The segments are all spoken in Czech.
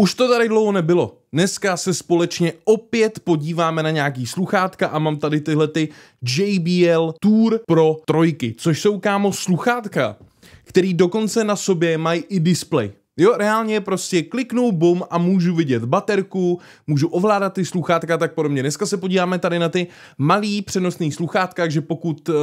Už to tady dlouho nebylo. Dneska se společně opět podíváme na nějaký sluchátka a mám tady tyhle ty JBL Tour Pro trojky, což jsou kámo sluchátka, který dokonce na sobě mají i display. Jo, reálně prostě kliknu, bum a můžu vidět baterku, můžu ovládat ty sluchátka tak podobně. Dneska se podíváme tady na ty malý přenosný sluchátka, že pokud uh,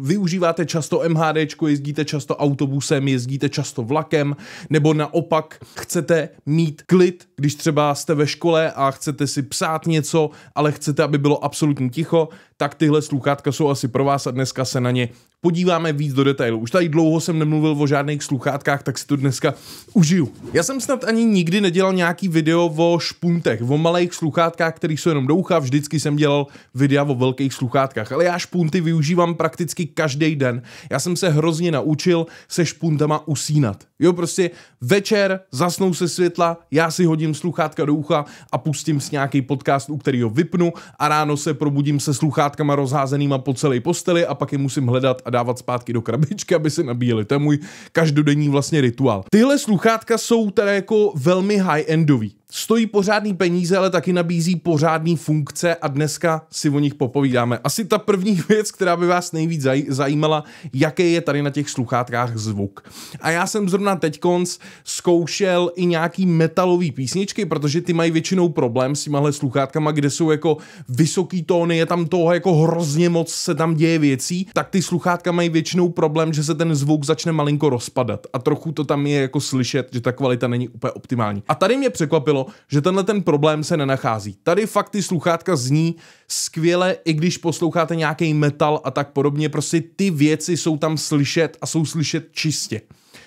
využíváte často MHD, jezdíte často autobusem, jezdíte často vlakem, nebo naopak chcete mít klid, když třeba jste ve škole a chcete si psát něco, ale chcete, aby bylo absolutní ticho, tak tyhle sluchátka jsou asi pro vás a dneska se na ně podíváme víc do detailu. Už tady dlouho jsem nemluvil o žádných sluchátkách, tak si to dneska užiju. Já jsem snad ani nikdy nedělal nějaký video o špuntech, o malých sluchátkách, které jsou jenom doucha, vždycky jsem dělal videa o velkých sluchátkách, ale já špunty využívám prakticky každý den. Já jsem se hrozně naučil se špuntama usínat. Jo, prostě večer zasnou se světla, já si hodím sluchátka do ucha a pustím si nějaký podcast, u kterého vypnu a ráno se probudím se sluchátka sluchátkama rozházenýma po celé posteli a pak je musím hledat a dávat zpátky do krabičky, aby se nabíjeli. To je můj každodenní vlastně rituál. Tyhle sluchátka jsou teda jako velmi high-endový stojí pořádný peníze, ale taky nabízí pořádný funkce a dneska si o nich popovídáme. Asi ta první věc, která by vás nejvíc zaj- zajímala, jaký je tady na těch sluchátkách zvuk. A já jsem zrovna teďkonc zkoušel i nějaký metalový písničky, protože ty mají většinou problém s těmahle sluchátkama, kde jsou jako vysoký tóny, je tam toho jako hrozně moc se tam děje věcí, tak ty sluchátka mají většinou problém, že se ten zvuk začne malinko rozpadat a trochu to tam je jako slyšet, že ta kvalita není úplně optimální. A tady mě překvapilo, že tenhle ten problém se nenachází. Tady fakt ty sluchátka zní skvěle, i když posloucháte nějaký metal a tak podobně, prostě ty věci jsou tam slyšet a jsou slyšet čistě.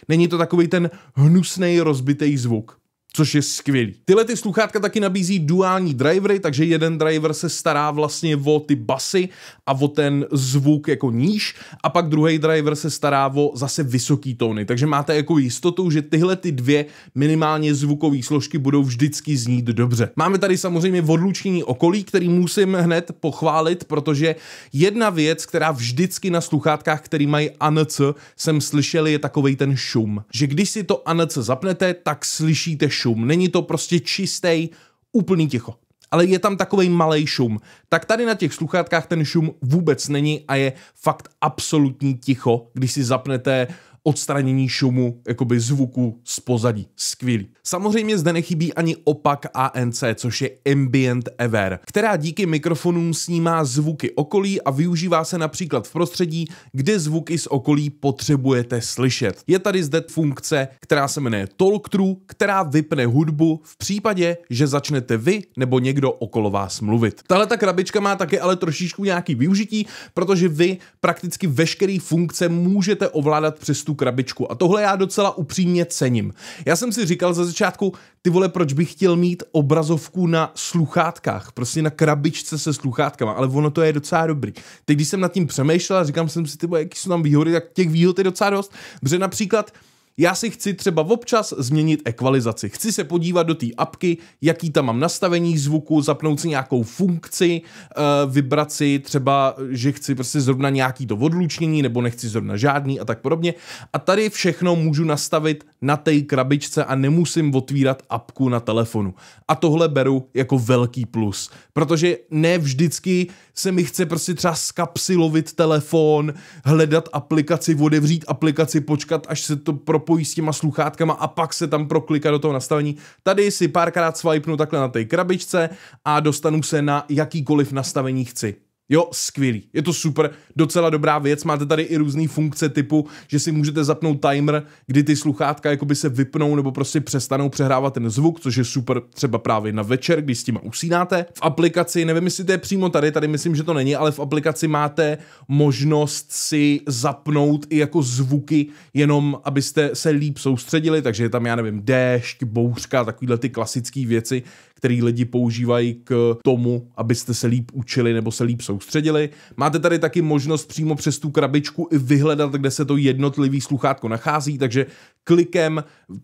Není to takový ten hnusný rozbitý zvuk což je skvělý. Tyhle ty sluchátka taky nabízí duální drivery, takže jeden driver se stará vlastně o ty basy a o ten zvuk jako níž a pak druhý driver se stará o zase vysoký tóny, takže máte jako jistotu, že tyhle ty dvě minimálně zvukové složky budou vždycky znít dobře. Máme tady samozřejmě odlučení okolí, který musím hned pochválit, protože jedna věc, která vždycky na sluchátkách, který mají ANC, jsem slyšel, je takovej ten šum. Že když si to ANC zapnete, tak slyšíte šum, není to prostě čistý, úplný ticho. Ale je tam takový malý šum. Tak tady na těch sluchátkách ten šum vůbec není a je fakt absolutní ticho, když si zapnete uh, odstranění šumu, jakoby zvuku z pozadí. Skvělý. Samozřejmě zde nechybí ani opak ANC, což je Ambient Ever, která díky mikrofonům snímá zvuky okolí a využívá se například v prostředí, kde zvuky z okolí potřebujete slyšet. Je tady zde funkce, která se jmenuje Talk True, která vypne hudbu v případě, že začnete vy nebo někdo okolo vás mluvit. Tahle ta krabička má také ale trošičku nějaký využití, protože vy prakticky veškeré funkce můžete ovládat přes tu krabičku. A tohle já docela upřímně cením. Já jsem si říkal ze začátku, ty vole, proč bych chtěl mít obrazovku na sluchátkách, prostě na krabičce se sluchátkama, ale ono to je docela dobrý. Teď, když jsem nad tím přemýšlel a říkám jsem si, ty vole, jaký jsou tam výhody, tak těch výhod je docela dost, protože například já si chci třeba občas změnit ekvalizaci. Chci se podívat do té apky, jaký tam mám nastavení zvuku, zapnout si nějakou funkci, eh, vybrat si třeba, že chci prostě zrovna nějaký to odlučnění, nebo nechci zrovna žádný a tak podobně. A tady všechno můžu nastavit na té krabičce a nemusím otvírat apku na telefonu. A tohle beru jako velký plus, protože ne vždycky se mi chce prostě třeba skapsilovit telefon, hledat aplikaci, odevřít aplikaci, počkat, až se to pro propojí s těma sluchátkama a pak se tam proklika do toho nastavení. Tady si párkrát swipenu takhle na té krabičce a dostanu se na jakýkoliv nastavení chci. Jo, skvělý, je to super, docela dobrá věc, máte tady i různé funkce typu, že si můžete zapnout timer, kdy ty sluchátka jakoby se vypnou nebo prostě přestanou přehrávat ten zvuk, což je super třeba právě na večer, když s tím usínáte. V aplikaci, nevím jestli to je přímo tady, tady myslím, že to není, ale v aplikaci máte možnost si zapnout i jako zvuky, jenom abyste se líp soustředili, takže je tam, já nevím, déšť, bouřka, takovýhle ty klasické věci, který lidi používají k tomu, abyste se líp učili nebo se líp soustředili. Máte tady taky možnost přímo přes tu krabičku i vyhledat, kde se to jednotlivý sluchátko nachází, takže klikem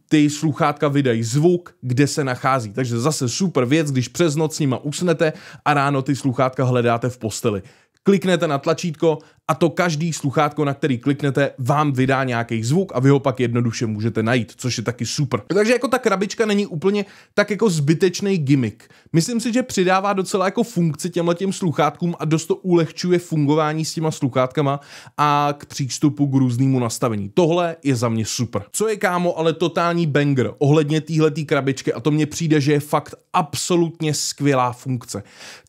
ty sluchátka vydají zvuk, kde se nachází. Takže zase super věc, když přes noc s nima usnete a ráno ty sluchátka hledáte v posteli kliknete na tlačítko a to každý sluchátko, na který kliknete, vám vydá nějaký zvuk a vy ho pak jednoduše můžete najít, což je taky super. Takže jako ta krabička není úplně tak jako zbytečný gimmick. Myslím si, že přidává docela jako funkci těmhle těm sluchátkům a dost to ulehčuje fungování s těma sluchátkama a k přístupu k různému nastavení. Tohle je za mě super. Co je kámo, ale totální banger ohledně téhle krabičky a to mně přijde, že je fakt absolutně skvělá funkce.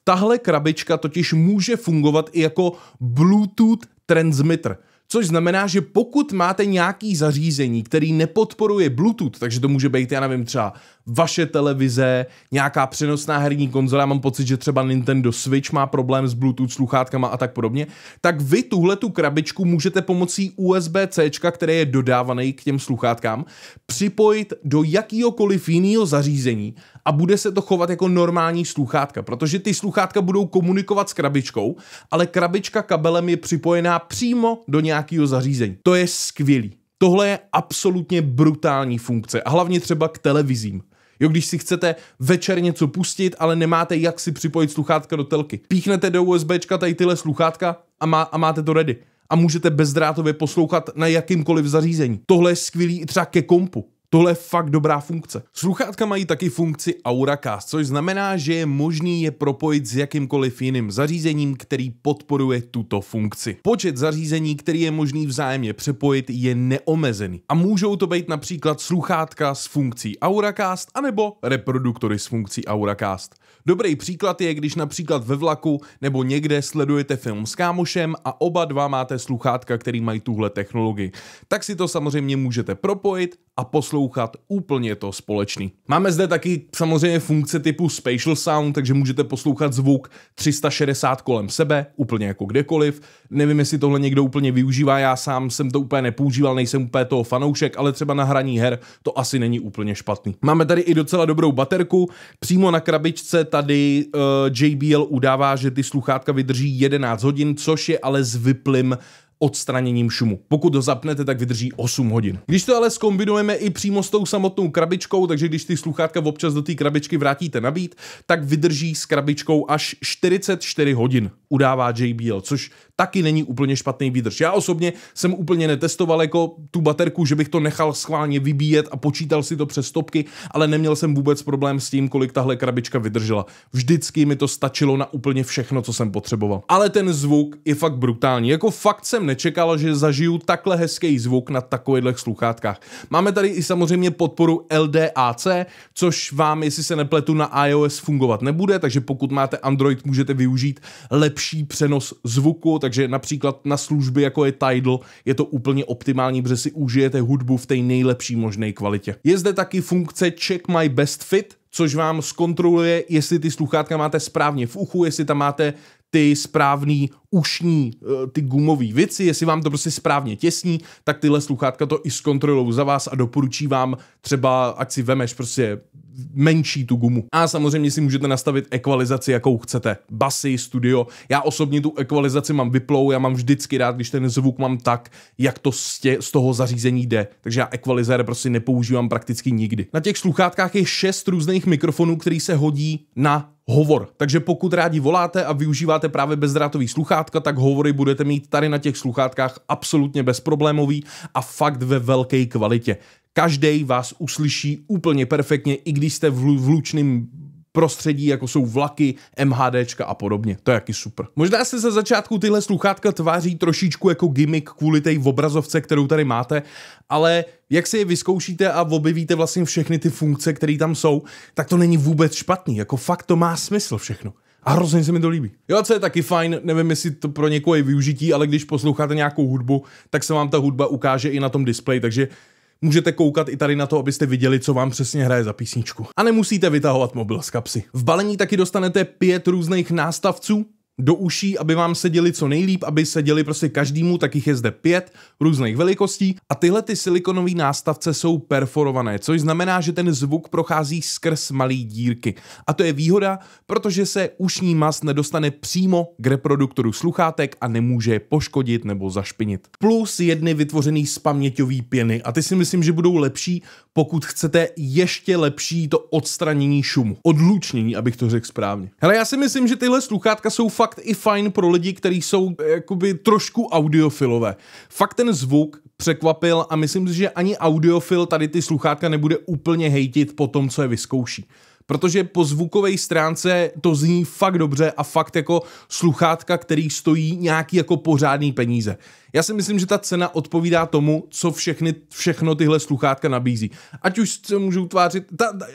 Tahle krabička totiž může fungovat i jako Bluetooth transmitter. Což znamená, že pokud máte nějaký zařízení, který nepodporuje Bluetooth, takže to může být, já nevím, třeba vaše televize, nějaká přenosná herní konzola. já mám pocit, že třeba Nintendo Switch má problém s Bluetooth sluchátkama a tak podobně, tak vy tuhle tu krabičku můžete pomocí USB-C, které je dodávaný k těm sluchátkám, připojit do jakýhokoliv jiného zařízení a bude se to chovat jako normální sluchátka, protože ty sluchátka budou komunikovat s krabičkou, ale krabička kabelem je připojená přímo do nějakého zařízení. To je skvělý. Tohle je absolutně brutální funkce a hlavně třeba k televizím. Jo, když si chcete večer něco pustit, ale nemáte jak si připojit sluchátka do telky. Píchnete do USBčka tady tyhle sluchátka a, má, a máte to ready. A můžete bezdrátově poslouchat na jakýmkoliv zařízení. Tohle je skvělý i třeba ke kompu. Tohle je fakt dobrá funkce. Sluchátka mají taky funkci AuraCast, což znamená, že je možný je propojit s jakýmkoliv jiným zařízením, který podporuje tuto funkci. Počet zařízení, který je možný vzájemně přepojit, je neomezený. A můžou to být například sluchátka s funkcí AuraCast anebo reproduktory s funkcí AuraCast. Dobrý příklad je, když například ve vlaku nebo někde sledujete film s kámošem a oba dva máte sluchátka, který mají tuhle technologii. Tak si to samozřejmě můžete propojit a poslouchat úplně to společný. Máme zde taky samozřejmě funkce typu spatial sound, takže můžete poslouchat zvuk 360 kolem sebe, úplně jako kdekoliv. Nevím, jestli tohle někdo úplně využívá, já sám jsem to úplně nepoužíval, nejsem úplně toho fanoušek, ale třeba na hraní her to asi není úplně špatný. Máme tady i docela dobrou baterku, přímo na krabičce tady uh, eh, JBL udává, že ty sluchátka vydrží 11 hodin, což je ale s vyplym odstraněním šumu. Pokud ho zapnete, tak vydrží 8 hodin. Když to ale skombinujeme i přímo s tou samotnou krabičkou, takže když ty sluchátka občas do té krabičky vrátíte nabít, tak vydrží s krabičkou až 44 hodin udává JBL, což taky není úplně špatný výdrž. Já osobně jsem úplně netestoval jako tu baterku, že bych to nechal schválně vybíjet a počítal si to přes stopky, ale neměl jsem vůbec problém s tím, kolik tahle krabička vydržela. Vždycky mi to stačilo na úplně všechno, co jsem potřeboval. Ale ten zvuk je fakt brutální. Jako fakt jsem nečekal, že zažiju takhle hezký zvuk na takovýchhle sluchátkách. Máme tady i samozřejmě podporu LDAC, což vám, jestli se nepletu, na iOS fungovat nebude, takže pokud máte Android, můžete využít lepší lepší přenos zvuku, takže například na služby jako je Tidal je to úplně optimální, protože si užijete hudbu v té nejlepší možné kvalitě. Je zde taky funkce Check My Best Fit, což vám zkontroluje, jestli ty sluchátka máte správně v uchu, jestli tam máte ty správný ušní, eh, ty gumové věci, jestli vám to prostě správně těsní, tak tyhle sluchátka to i zkontrolují za vás a doporučí vám třeba, ať si vemeš prostě menší tu gumu. A samozřejmě si můžete nastavit ekvalizaci, jakou chcete. Basy, studio. Já osobně tu ekvalizaci mám vyplou, já mám vždycky rád, když ten zvuk mám tak, jak to z, tě, z toho zařízení jde. Takže já ekvalizér prostě nepoužívám prakticky nikdy. Na těch sluchátkách je šest různých mikrofonů, který se hodí na hovor. Takže pokud rádi voláte a využíváte právě bezdrátový sluchátka, tak hovory budete mít tady na těch sluchátkách absolutně bezproblémový a fakt ve velké kvalitě. Každý vás uslyší úplně perfektně, i když jste v lučným prostředí, jako jsou vlaky, MHDčka a podobně. To je jaký super. Možná se za začátku tyhle sluchátka tváří trošičku jako gimmick kvůli té obrazovce, kterou tady máte, ale jak si je vyzkoušíte a objevíte vlastně všechny ty funkce, které tam jsou, tak to není vůbec špatný. Jako fakt to má smysl všechno. A hrozně se mi to líbí. Jo, co je taky fajn, nevím, jestli to pro někoho je využití, ale když posloucháte nějakou hudbu, tak se vám ta hudba ukáže i na tom displeji, takže Můžete koukat i tady na to, abyste viděli, co vám přesně hraje za písničku. A nemusíte vytahovat mobil z kapsy. V balení taky dostanete pět různých nástavců, do uší, aby vám seděli co nejlíp, aby seděli prostě každému, tak jich je zde pět různých velikostí a tyhle ty silikonové nástavce jsou perforované, což znamená, že ten zvuk prochází skrz malý dírky. A to je výhoda, protože se ušní mast nedostane přímo k reproduktoru sluchátek a nemůže je poškodit nebo zašpinit. Plus jedny vytvořený z paměťový pěny a ty si myslím, že budou lepší, pokud chcete ještě lepší to odstranění šumu, odlučnění, abych to řekl správně. Hele, já si myslím, že tyhle sluchátka jsou fakt fakt i fajn pro lidi, kteří jsou eh, jakoby trošku audiofilové. Fakt ten zvuk překvapil a myslím si, že ani audiofil tady ty sluchátka nebude úplně hejtit po tom, co je vyzkouší protože po zvukové stránce to zní fakt dobře a fakt jako sluchátka, který stojí nějaký jako pořádný peníze. Já si myslím, že ta cena odpovídá tomu, co všechny, všechno tyhle sluchátka nabízí. Ať už se můžou tvářit. ta, ta,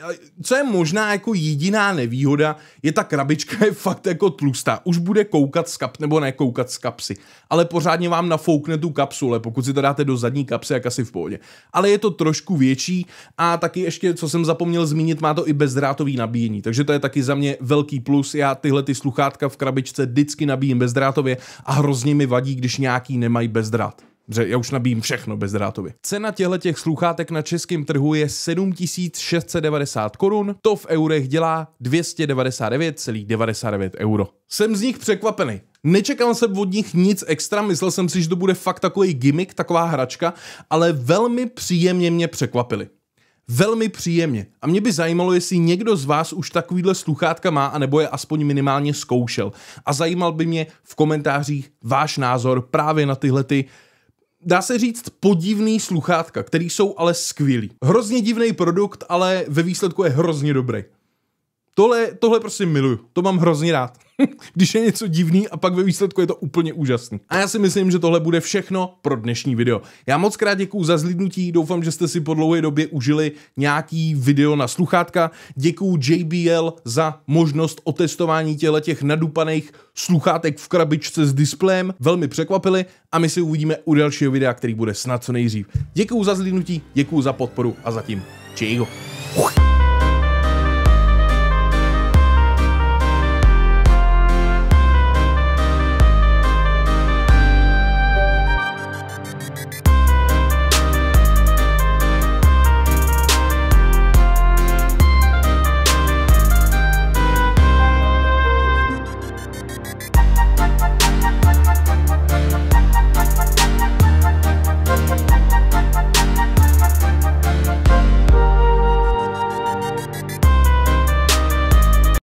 co je možná jako jediná nevýhoda, je ta krabička je fakt jako tlustá. Už bude koukat z kap, nebo nekoukat z kapsy, ale pořádně vám nafoukne tu kapsule, pokud si to dáte do zadní kapsy, jak asi v pohodě. Ale je to trošku větší a taky ještě, co jsem zapomněl zmínit, má to i bezdrátový nabíjení, takže to je taky za mě velký plus. Já tyhle ty sluchátka v krabičce vždycky nabíjím bezdrátově a hrozně mi vadí, když nějaký nemají bez drát. Že já už nabíjím všechno bezdrátově. Cena těchto těch sluchátek na českém trhu je 7690 korun, to v eurech dělá 299,99 euro. Jsem z nich překvapený. Nečekal jsem od nich nic extra, myslel jsem si, že to bude fakt takový gimmick, taková hračka, ale velmi příjemně mě překvapili. Velmi příjemně. A mě by zajímalo, jestli někdo z vás už takovýhle sluchátka má, anebo je aspoň minimálně zkoušel. A zajímal by mě v komentářích váš názor právě na tyhle ty dá se říct, podivný sluchátka, který jsou ale skvělý. Hrozně divný produkt, ale ve výsledku je hrozně dobrý. Tohle, tohle prostě miluju. To mám hrozně rád. Když je něco divný a pak ve výsledku je to úplně úžasný. A já si myslím, že tohle bude všechno pro dnešní video. Já moc krát děkuju za zhlídnutí, doufám, že jste si po dlouhé době užili nějaký video na sluchátka. Děkuju JBL za možnost otestování těle těch nadupaných sluchátek v krabičce s displejem. Velmi překvapili a my se uvidíme u dalšího videa, který bude snad co nejdřív. Děkuju za zhlídnutí, děkuju za podporu a zatím Uch.